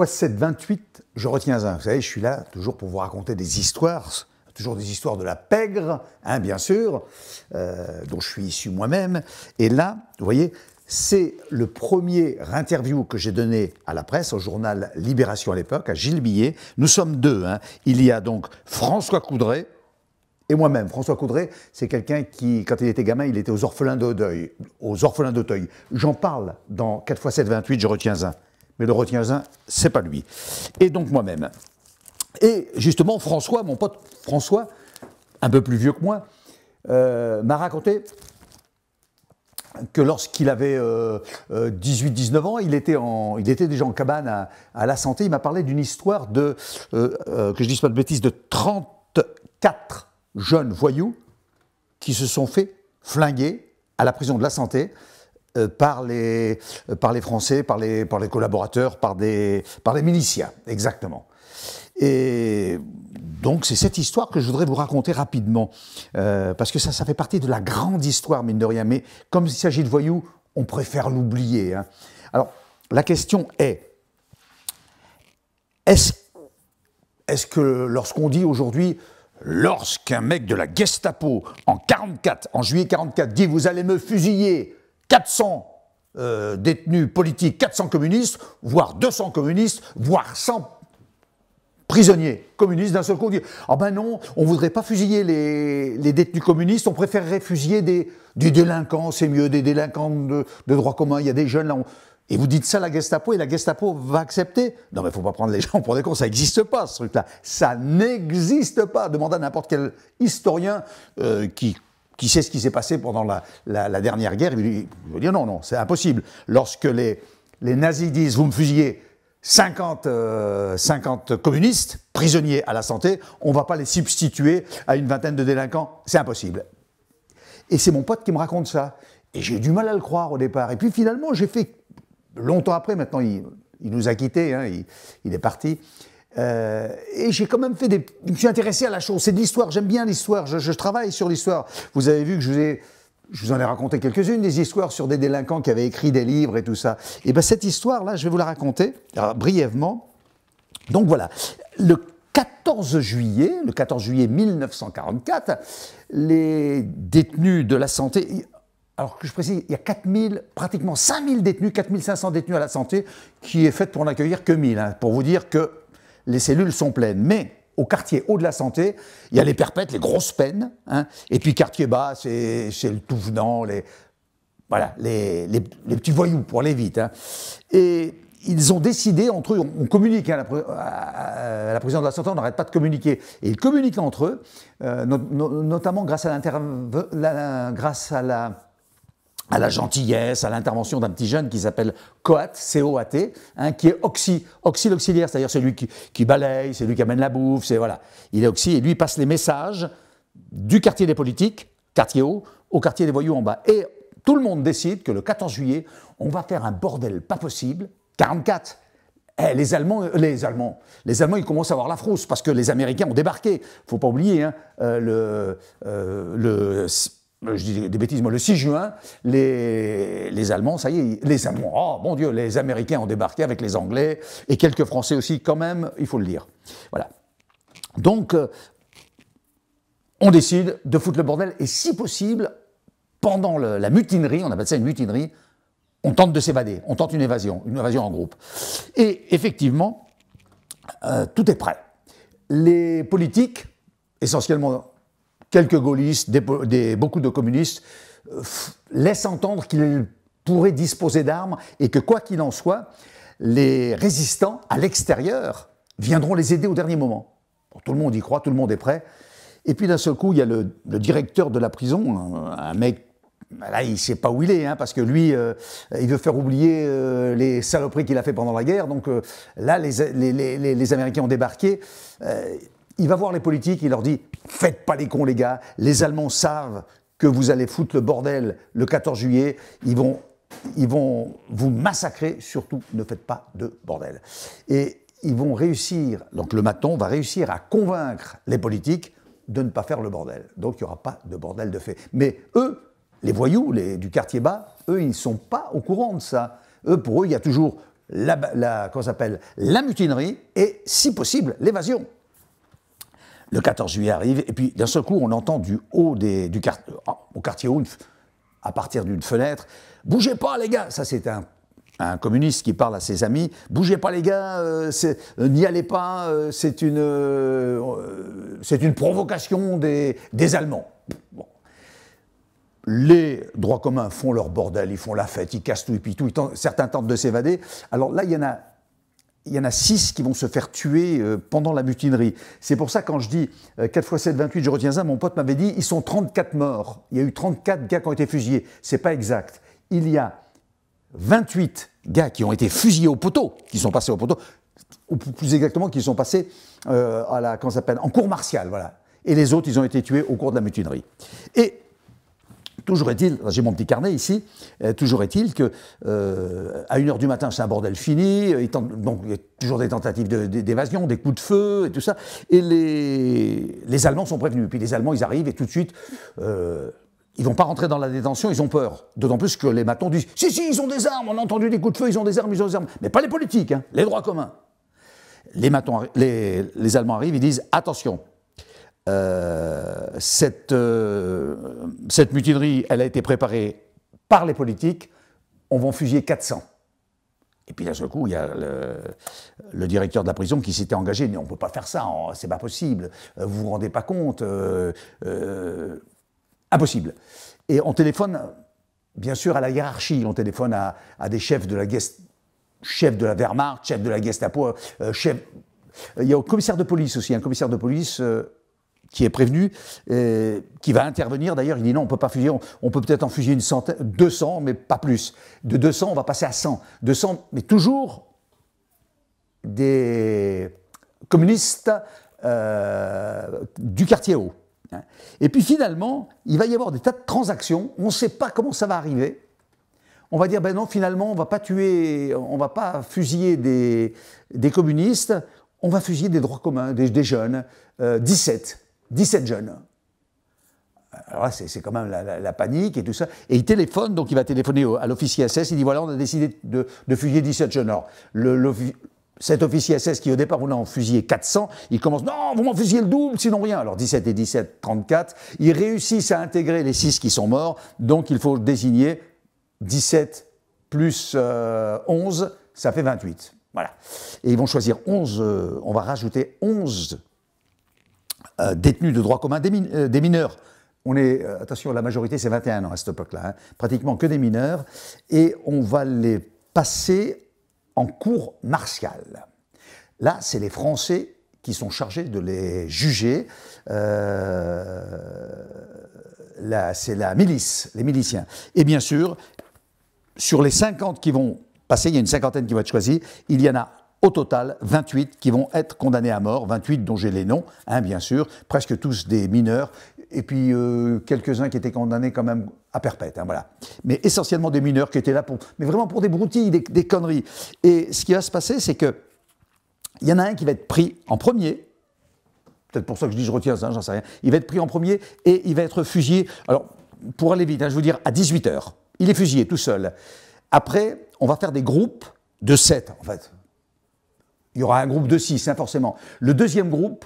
x7, 28, je retiens un. Vous savez, je suis là toujours pour vous raconter des histoires, toujours des histoires de la pègre, hein, bien sûr, euh, dont je suis issu moi-même. Et là, vous voyez, c'est le premier interview que j'ai donné à la presse, au journal Libération à l'époque, à Gilles Billet. Nous sommes deux. Hein. Il y a donc François Coudray, et moi-même, François Coudray, c'est quelqu'un qui, quand il était gamin, il était aux orphelins d'Auteuil. Aux orphelins d'Auteuil. J'en parle dans 4 x 7, 28, je retiens un mais le retiens-en, c'est pas lui. Et donc moi-même. Et justement, François, mon pote François, un peu plus vieux que moi, euh, m'a raconté que lorsqu'il avait 18-19 euh, euh, ans, il était, en, déjà en cabane à, La Santé. Il m'a parlé d'une histoire de, que je dise pas de bêtises, de 34 jeunes voyous qui se sont fait flinguer à la prison de La Santé euh, par les, euh, par les Français, par les, collaborateurs, par, les miliciens, exactement. Et donc c'est cette histoire que je voudrais vous raconter rapidement, euh, parce que ça, ça fait partie de la grande histoire, mine de rien, mais comme il s'agit de voyous, on préfère l'oublier. Hein. Alors, la question est, est-ce que lorsqu'on dit aujourd'hui, lorsqu'un mec de la Gestapo en 44, en juillet 44, dit vous allez me fusiller, 400 euh, détenus politiques, 400 communistes, voire 200 communistes, voire 100 prisonniers communistes d'un seul coup. Ah ben non, on voudrait pas fusiller les, détenus communistes, on préférerait fusiller des, délinquants, c'est mieux, des délinquants de, droit commun, il y a des jeunes là. Et vous dites ça à la Gestapo et la Gestapo va accepter Non mais faut pas prendre les gens pour des cons, ça n'existe pas ce truc-là. Ça n'existe pas. demanda n'importe quel historien euh, qui qui sait ce qui s'est passé pendant la, dernière guerre, il va dire non, non, c'est impossible. Lorsque les, les nazis disent vous me fusillez 50, 50 euh, communistes prisonniers à la santé, on ne va pas les substituer à une vingtaine de délinquants, c'est impossible. Et c'est mon pote qui me raconte ça. Et j'ai du mal à le croire au départ. Et puis finalement, j'ai fait, longtemps après, maintenant il, nous a quittés, hein, il, est parti, euh, et j'ai quand même fait des. Je me suis intéressé à la chose. C'est de l'histoire. J'aime bien l'histoire. Je, travaille sur l'histoire. Vous avez vu que je vous ai. Je vous en ai raconté quelques-unes, des histoires sur des délinquants qui avaient écrit des livres et tout ça. Et bien cette histoire-là, je vais vous la raconter brièvement. Donc voilà, le 14 juillet, le 14 juillet 1944, les détenus de la santé, alors que je précise, il y a 4000, pratiquement 5000 détenus, 4500 détenus à la santé, qui est faite pour n'accueillir que 1000, hein, pour vous dire que les cellules sont pleines. Mais au quartier haut de la santé, il y a les perpètes, les grosses peines, hein. et puis quartier bas, c'est le tout venant, les, voilà, les, petits voyous pour les vite. Hein. Et ils ont décidé entre eux, on, communique hein, à, la, présidente de la santé, on n'arrête pas de communiquer. Et ils communiquent entre eux, euh, notamment grâce à, grâce à la à la gentillesse, à l'intervention d'un petit jeune qui s'appelle Coat, C-O-A-T, hein, qui est oxy, oxy l'auxiliaire, c'est-à-dire celui qui, qui balaye, c'est lui qui amène la bouffe, c'est voilà. Il est oxy et lui passe les messages du quartier des politiques, quartier haut, au quartier des voyous en bas. Et tout le monde décide que le 14 juillet, on va faire un bordel pas possible, 44. Eh, les Allemands, euh, les Allemands, les Allemands, ils commencent à avoir la frousse parce que les Américains ont débarqué. Faut pas oublier, hein, euh, le, euh, le euh, je dis des bêtises, moi, le 6 juin, les, Allemands, ça y est, les Allemands, oh mon Dieu, les Américains ont débarqué avec les Anglais, et quelques Français aussi, quand même, il faut le dire. Voilà. Donc, euh, on décide de foutre le bordel, et si possible, pendant la mutinerie, on appelle ça une mutinerie, on tente de s'évader, on tente une évasion, une évasion en groupe. Et effectivement, euh, tout est prêt. Les politiques, essentiellement quelques gaullistes, beaucoup de communistes, euh, laissent entendre qu'ils pourraient disposer d'armes et que quoi qu'il en soit, les résistants à l'extérieur viendront les aider au dernier moment. tout le monde y croit, tout le monde est prêt. Et puis d'un seul coup, il y a le, directeur de la prison, un, mec bah Là, il ne sait pas où il est, hein, parce que lui, euh, il veut faire oublier euh, les saloperies qu'il a fait pendant la guerre. Donc là, les, les, les, Américains ont débarqué il va voir les politiques, il leur dit Faites pas les cons, les gars, les Allemands savent que vous allez foutre le bordel le 14 juillet, ils vont, ils vont vous massacrer, surtout ne faites pas de bordel. Et ils vont réussir, donc le maton va réussir à convaincre les politiques de ne pas faire le bordel. Donc il n'y aura pas de bordel de fait. Mais eux, les voyous du quartier bas, eux, ils ne sont pas au courant de ça. Eux, pour eux, il y a toujours la, la mutinerie et, si possible, l'évasion. Le 14 juillet arrive, et puis d'un seul coup, on entend du haut du quartier, au quartier ouf à partir d'une fenêtre, bougez pas les gars, ça c'est un communiste qui parle à ses amis, bougez pas les gars, euh, euh, n'y allez pas, euh, c'est une, c'est une provocation des, Allemands. Les droits communs font leur bordel, ils font la fête, ils cassent tout et puis tout, certains tentent de s'évader. Alors là, il y en a il y en a six qui vont se faire tuer euh, pendant la mutinerie. C'est pour ça quand je dis 4 x 7, 28, je retiens ça, mon pote m'avait dit, ils sont 34 morts. Il y a eu 34 gars qui ont été fusillés. C'est pas exact. Il y a 28 gars qui ont été fusillés au poteau, qui sont passés au poteau, ou plus exactement, qui sont passés euh, à la, comment s'appelle, en cour martiale, voilà. Et les autres, ils ont été tués au cours de la mutinerie. Toujours est-il, j'ai mon petit carnet ici, euh, toujours est-il que euh, à 1h du matin, c'est un bordel fini, euh, donc il y a toujours des tentatives d'évasion, des coups de feu et tout ça. Et les, les, Allemands sont prévenus. Puis les Allemands, ils arrivent et tout de suite, ils vont pas rentrer dans la détention, ils ont peur. D'autant plus que les matons disent Si, si, ils ont des armes, on a entendu des coups de feu, ils ont des armes, ils ont des armes. Mais pas les politiques, hein, les droits communs. Les, matons, les, les Allemands arrivent, ils disent Attention, euh, euh, cette, mutinerie, elle a été préparée par les politiques. On va en fusiller 400. Et puis d'un seul coup, il y a le, directeur de la prison qui s'était engagé. mais On ne peut pas faire ça, c'est pas possible. Euh, vous vous rendez pas compte. impossible. Et on téléphone, bien sûr, à la hiérarchie. On téléphone à, des chefs de la Gestapo, chef de la Wehrmacht, chef de la Gestapo, chef. Il y a au commissaire de police aussi, un commissaire de police qui est prévenu, euh, qui va intervenir d'ailleurs. Il dit non, on peut pas fusiller, on, peut peut-être en fusiller une centaine, 200, mais pas plus. De 200, on va passer à 100. 200, mais toujours des communistes euh, du quartier haut. Hein. Et puis finalement, il va y avoir des tas de transactions, on ne sait pas comment ça va arriver. On va dire, ben non, finalement, on ne va pas tuer, on va pas fusiller des, communistes, on va fusiller des droits communs, des, jeunes, 17. Euh, 17 jeunes. Alors là, c'est quand même la, panique et tout ça. Et il téléphone, donc il va téléphoner à l'officier SS, il dit voilà, on a décidé de, de fusiller 17 jeunes. Alors, le, cet officier SS qui au départ voulait en fusiller 400, il commence non, vous m'en fusillez le double, sinon rien. Alors 17 et 17, 34. Ils réussissent à intégrer les 6 qui sont morts, donc il faut désigner 17 plus 11, euh, ça fait 28. Voilà. Et ils vont choisir 11, euh, on va rajouter 11 euh, détenus de droit commun des, euh, mineurs. On est, euh, attention, la majorité c'est 21 ans à cette époque-là, hein. pratiquement que des mineurs, et on va les passer en cour martiale. Là, c'est les Français qui sont chargés de les juger. c'est la milice, les miliciens. Et bien sûr, sur les 50 qui vont passer, il y a une cinquantaine qui va être choisie, il y en a au total, 28 qui vont être condamnés à mort, 28 dont j'ai les noms, hein, bien sûr, presque tous des mineurs, et puis euh, quelques-uns qui étaient condamnés quand même à perpète, hein, voilà. Mais essentiellement des mineurs qui étaient là pour, mais vraiment pour des broutilles, des, conneries. Et ce qui va se passer, c'est que il y en a un qui va être pris en premier, peut-être pour ça que je dis je retiens ça, hein, j'en sais rien. Il va être pris en premier et il va être fusillé. Alors, pour aller vite, hein, je veux dire, à 18h, il est fusillé tout seul. Après, on va faire des groupes de 7, en fait il y aura un groupe de 6, hein, forcément. Le deuxième groupe,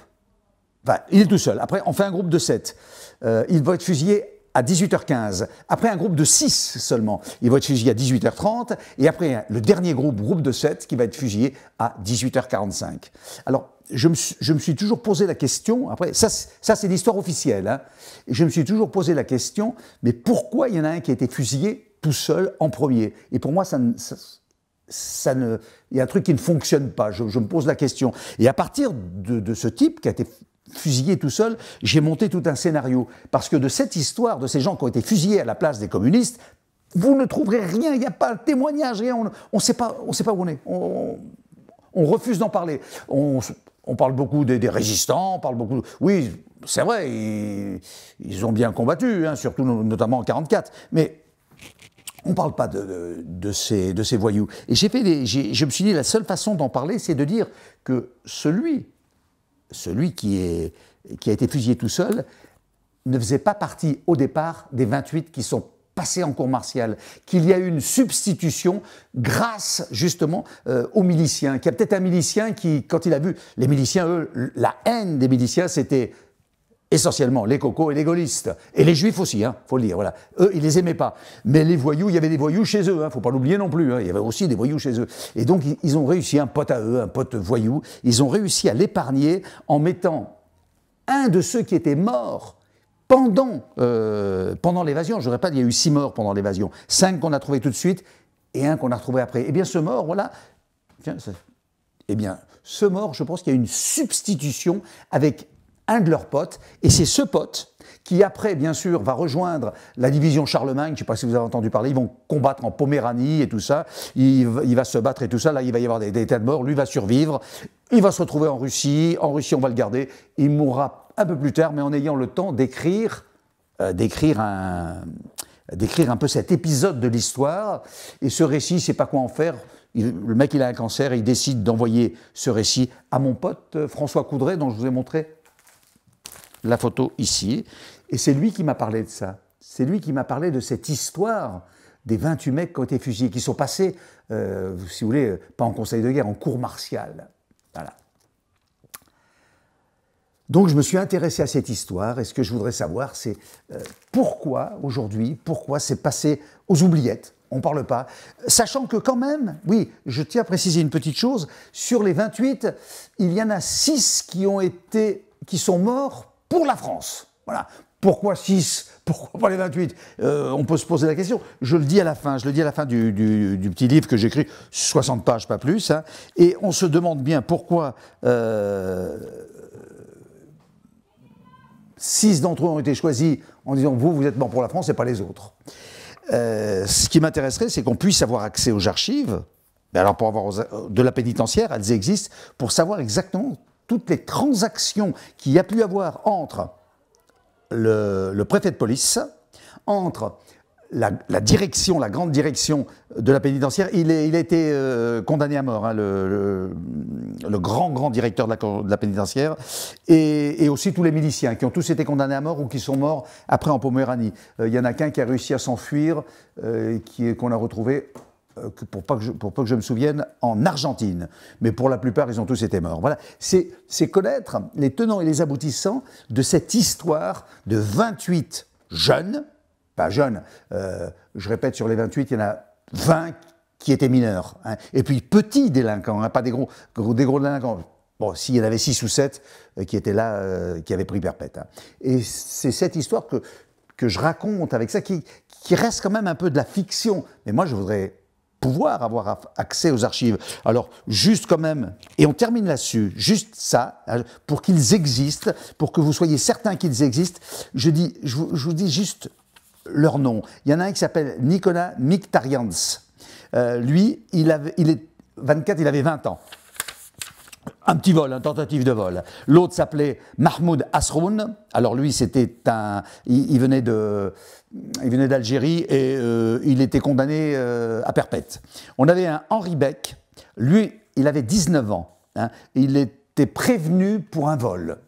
il est tout seul. Après, on fait un groupe de 7. Euh, il va être fusillé à 18h15. Après, un groupe de 6 seulement. Il va être fusillé à 18h30. Et après, le dernier groupe, groupe de 7, qui va être fusillé à 18h45. Alors, je me, suis, toujours posé la question, après, ça, ça c'est l'histoire officielle, hein. je me suis toujours posé la question, mais pourquoi il y en a un qui a été fusillé tout seul en premier Et pour moi, ça, ça ça ne, il y a un truc qui ne fonctionne pas. Je, me pose la question. Et à partir de, ce type qui a été fusillé tout seul, j'ai monté tout un scénario. Parce que de cette histoire, de ces gens qui ont été fusillés à la place des communistes, vous ne trouverez rien, il n'y a pas de témoignage, On ne sait, pas, sait pas où on est. On, refuse d'en parler. On, parle beaucoup des, résistants, on parle beaucoup. Oui, c'est vrai, ils, ont bien combattu, hein, surtout notamment en 1944. Mais on ne parle pas de, ces, de ces voyous. Et j'ai fait je me suis dit, la seule façon d'en parler, c'est de dire que celui, celui qui, est, qui a été fusillé tout seul ne faisait pas partie au départ des 28 qui sont passés en cours martial, qu'il y a eu une substitution grâce justement euh, aux miliciens, qu'il y a peut-être un milicien qui, quand il a vu les miliciens, eux, la haine des miliciens, c'était essentiellement les cocos et les gaullistes. Et les juifs aussi, hein, faut le dire, voilà. Eux, ils les aimaient pas. Mais les voyous, il y avait des voyous chez eux, hein, faut pas l'oublier non plus, hein. il y avait aussi des voyous chez eux. Et donc, ils ont réussi, un pote à eux, un pote voyou, ils ont réussi à l'épargner en mettant un de ceux qui étaient morts pendant, euh, pendant l'évasion. Je répète, il y a eu six morts pendant l'évasion. Cinq qu'on a trouvé tout de suite et un qu'on a retrouvé après. Eh bien, ce mort, voilà, tiens, eh bien, ce mort, je pense qu'il y a une substitution avec un de leurs potes, et c'est ce pote qui après, bien sûr, va rejoindre la division Charlemagne. Je ne sais pas si vous avez entendu parler. Ils vont combattre en Poméranie et tout ça. Il, va se battre et tout ça. Là, il va y avoir des, des, tas de morts. Lui va survivre. Il va se retrouver en Russie. En Russie, on va le garder. Il mourra un peu plus tard, mais en ayant le temps d'écrire, euh, d'écrire un, d'écrire un peu cet épisode de l'histoire. Et ce récit, C'est pas quoi en faire. le mec, il a un cancer il décide d'envoyer ce récit à mon pote euh, François Coudray, dont je vous ai montré la photo ici. Et c'est lui qui m'a parlé de ça. C'est lui qui m'a parlé de cette histoire des 28 mecs qui ont été fusillés, qui sont passés, euh, si vous voulez, pas en conseil de guerre, en cour martiale. Voilà. Donc je me suis intéressé à cette histoire et ce que je voudrais savoir, c'est euh, pourquoi aujourd'hui, pourquoi c'est passé aux oubliettes on ne parle pas. Sachant que quand même, oui, je tiens à préciser une petite chose, sur les 28, il y en a 6 qui ont été, qui sont morts pour la France. Voilà. Pourquoi 6 Pourquoi pas les 28 euh, On peut se poser la question. Je le dis à la fin, je le dis à la fin du, petit livre que j'écris, 60 pages, pas plus. Hein. et on se demande bien pourquoi euh, 6 d'entre eux ont été choisis en disant vous, vous êtes bon pour la France et pas les autres. Euh, ce qui m'intéresserait, c'est qu'on puisse avoir accès aux archives, mais alors pour avoir de la pénitentiaire, elles existent, pour savoir exactement toutes les transactions qu'il y a pu avoir entre le, préfet de police, entre la, direction, la grande direction de la pénitentiaire, il, a été euh, condamné à mort, hein, le, grand, grand directeur de la, de pénitentiaire, et, aussi tous les miliciens qui ont tous été condamnés à mort ou qui sont morts après en Poméranie. Euh, il n'y y en a qu'un qui a réussi à s'enfuir, euh, qu'on a retrouvé euh, pour pas, que pour pas que je me souvienne, en Argentine. Mais pour la plupart, ils ont tous été morts. Voilà. C'est connaître les tenants et les aboutissants de cette histoire de 28 jeunes, pas jeunes, euh, je répète, sur les 28, il y en a 20 qui étaient mineurs. Hein. Et puis petits délinquants, hein, pas des gros, des gros délinquants. Bon, s'il y en avait 6 ou 7 euh, qui étaient là, qui avaient pris perpète. Hein. Et c'est cette histoire que, que je raconte avec ça, qui, qui reste quand même un peu de la fiction. Mais moi, je voudrais pouvoir avoir accès aux archives. Alors, juste quand même, et on termine là-dessus, juste ça, euh, pour qu'ils existent, pour que vous soyez certains qu'ils existent, je, dis, je, vous, dis juste leur nom. Il y en a un qui s'appelle Nicolas Miktarians. Euh, lui, il, avait, il est 24, il avait 20 ans un petit vol, une tentative de vol. L'autre s'appelait Mahmoud Asroun. Alors lui, c'était un, il, venait de, il venait d'Algérie et euh, il était condamné euh, à perpète. On avait un Henri Beck. Lui, il avait 19 ans. Hein. Il était prévenu pour un vol.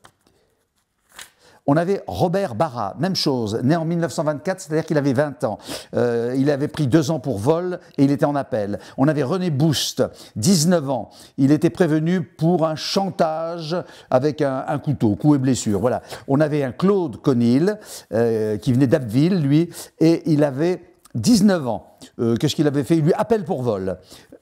On avait Robert Barra, même chose, né en 1924, c'est-à-dire qu'il avait 20 ans. Euh, il avait pris deux ans pour vol et il était en appel. On avait René Boust, 19 ans. Il était prévenu pour un chantage avec un, couteau, coup et blessure. Voilà. On avait un Claude Conil euh, qui venait d'Abbeville, lui, et il avait 19 ans. Euh, qu'est-ce qu'il avait fait Il lui appelle pour vol.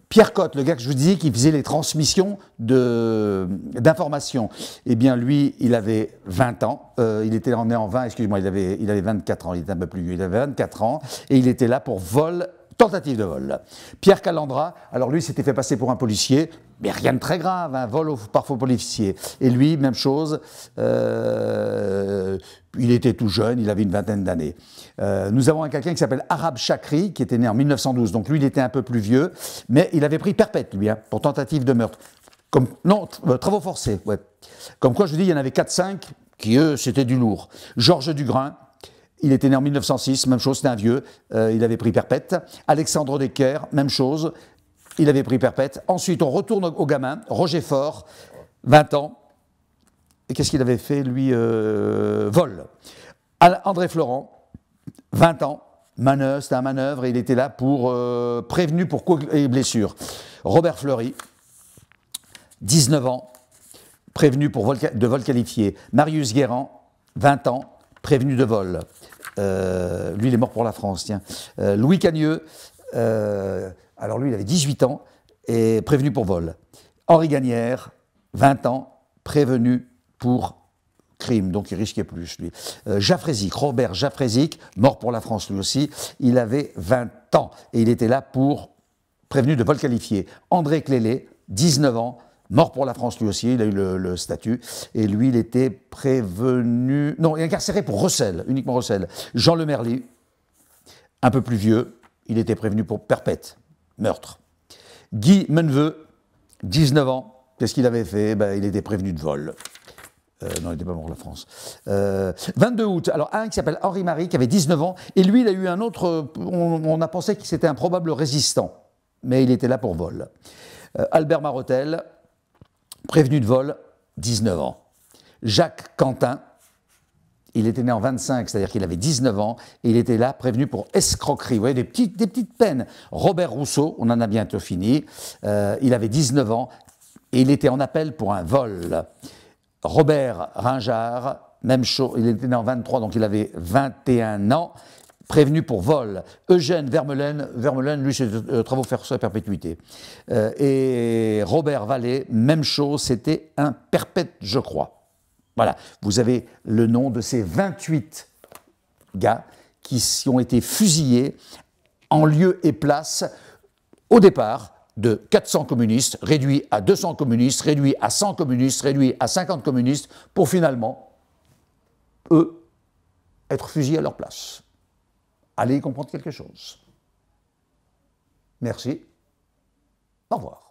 Pierre Cotte, le gars que je vous disais qui faisait les transmissions d'informations, eh bien lui, il avait 20 ans, euh, il était né en 20, excusez-moi, il avait, il avait 24 ans, il était un peu plus vieux, il avait 24 ans, et il était là pour vol Tentative de vol. Pierre Calandra, alors lui s'était fait passer pour un policier, mais rien de très grave, un hein, vol par faux policier. Et lui, même chose, euh, il était tout jeune, il avait une vingtaine d'années. Euh, nous avons un quelqu'un qui s'appelle Arab Chakri, qui était né en 1912, donc lui il était un peu plus vieux, mais il avait pris perpète, lui, hein, pour tentative de meurtre. Comme, non, euh, travaux forcés, ouais. Comme quoi, je dis, il y en avait 4-5 qui, eux, c'était du lourd. Georges Dugrain, il était né en 1906, même chose, c'était un vieux, euh, il avait pris perpète. Alexandre Decker, même chose, il avait pris perpète. Ensuite, on retourne au gamin, Roger Faure, 20 ans. Et qu'est-ce qu'il avait fait, lui euh, Vol. André Florent, 20 ans, manœuvre, c'était un manœuvre, et il était là pour euh, prévenu pour coups et blessures. Robert Fleury, 19 ans, prévenu pour de vol qualifié. Marius Guérin, 20 ans, prévenu de vol. Euh, lui, il est mort pour la France, tiens. Euh, Louis Cagneux, euh, alors lui, il avait 18 ans et prévenu pour vol. Henri Gagnère, 20 ans, prévenu pour crime, donc il risquait plus, lui. Jafresic, Robert Jaffrezic, mort pour la France, lui aussi, il avait 20 ans et il était là pour prévenu de vol qualifié. André Clélé, 19 ans, Mort pour la France lui aussi, il a eu le, statut. Et lui, il était prévenu. Non, il est incarcéré pour recel, uniquement recel. Jean Lemerly, un peu plus vieux, il était prévenu pour perpète, meurtre. Guy Meneveux, 19 ans, qu'est-ce qu'il avait fait ben, Il était prévenu de vol. Euh, non, il n'était pas mort pour la France. 22 euh, août, alors un qui s'appelle Henri Marie, qui avait 19 ans, et lui, il a eu un autre, on, a pensé qu'il c'était un probable résistant, mais il était là pour vol. Euh, Albert Marotel, Prévenu de vol, 19 ans. Jacques Quentin, il était né en 25, c'est-à-dire qu'il avait 19 ans, et il était là prévenu pour escroquerie. Vous voyez, des petites, des petites peines. Robert Rousseau, on en a bientôt fini, euh, il avait 19 ans, et il était en appel pour un vol. Robert Ringard, même chose, il était né en 23, donc il avait 21 ans, prévenu pour vol. Eugène Vermelaine, lui, c'est euh, travaux forcés à perpétuité. Euh, et Robert Vallée, même chose, c'était un perpète, je crois. Voilà, vous avez le nom de ces 28 gars qui ont été fusillés en lieu et place au départ de 400 communistes, réduits à 200 communistes, réduits à 100 communistes, réduits à 50 communistes, pour finalement, eux, être fusillés à leur place allez y comprendre quelque chose. Merci. Au revoir.